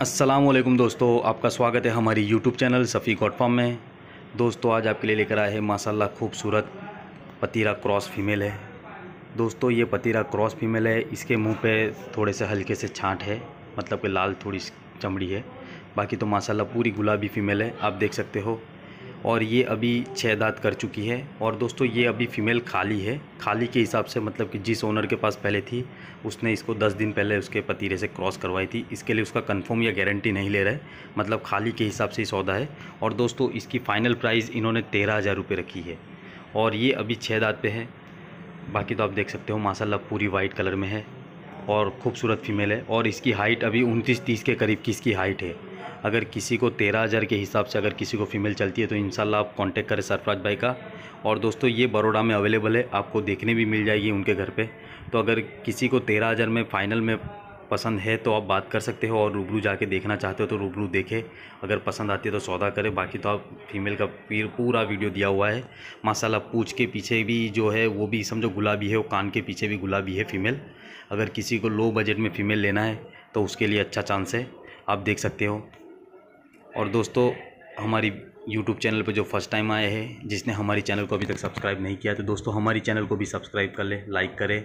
असलम दोस्तों आपका स्वागत है हमारी यूट्यूब चैनल सफ़ी गॉड में दोस्तों आज आपके लिए लेकर आए हैं माशाल्लाह खूबसूरत पतीरा क्रॉस फीमेल है दोस्तों ये पतीरा क्रॉस फीमेल है इसके मुंह पे थोड़े से हल्के से छांट है मतलब कि लाल थोड़ी चमड़ी है बाकी तो माशाल्लाह पूरी गुलाबी फीमेल है आप देख सकते हो और ये अभी छः दाँत कर चुकी है और दोस्तों ये अभी फ़ीमेल खाली है खाली के हिसाब से मतलब कि जिस ओनर के पास पहले थी उसने इसको दस दिन पहले उसके पतीरे से क्रॉस करवाई थी इसके लिए उसका कंफर्म या गारंटी नहीं ले रहे मतलब खाली के हिसाब से ही सौदा है और दोस्तों इसकी फ़ाइनल प्राइस इन्होंने तेरह हज़ार रुपये रखी है और ये अभी छः दाँत पे है बाकी तो आप देख सकते हो माशाला पूरी वाइट कलर में है और खूबसूरत फीमेल है और इसकी हाइट अभी उनतीस तीस के करीब की इसकी हाइट है अगर किसी को तेरह हज़ार के हिसाब से अगर किसी को फीमेल चलती है तो इन आप कांटेक्ट करें सरफराज भाई का और दोस्तों ये बड़ोड़ा में अवेलेबल है आपको देखने भी मिल जाएगी उनके घर पे तो अगर किसी को तेरह हज़ार में फ़ाइनल में पसंद है तो आप बात कर सकते हो और रूबरू जाके देखना चाहते हो तो रूबरू देखें अगर पसंद आती है तो सौदा करें बाकी तो आप फीमेल का फिर पूरा वीडियो दिया हुआ है माशाला पूछ के पीछे भी जो है वो भी समझो गुलाबी है वो कान के पीछे भी गुलाबी है फीमेल अगर किसी को लो बजट में फ़ीमेल लेना है तो उसके लिए अच्छा चांस है आप देख सकते हो और दोस्तों हमारी यूट्यूब चैनल पर जो फर्स्ट टाइम आए हैं जिसने हमारी चैनल को अभी तक सब्सक्राइब नहीं किया तो दोस्तों हमारी चैनल को भी सब्सक्राइब कर ले लाइक करें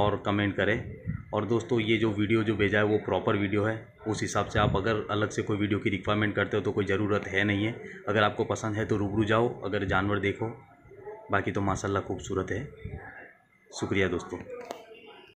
और कमेंट करें और दोस्तों ये जो वीडियो जो भेजा है वो प्रॉपर वीडियो है उस हिसाब से आप अगर अलग से कोई वीडियो की रिक्वायरमेंट करते हो तो कोई ज़रूरत है नहीं है अगर आपको पसंद है तो रूबरू जाओ अगर जानवर देखो बाकी तो माशाल्लाह खूबसूरत है शुक्रिया दोस्तों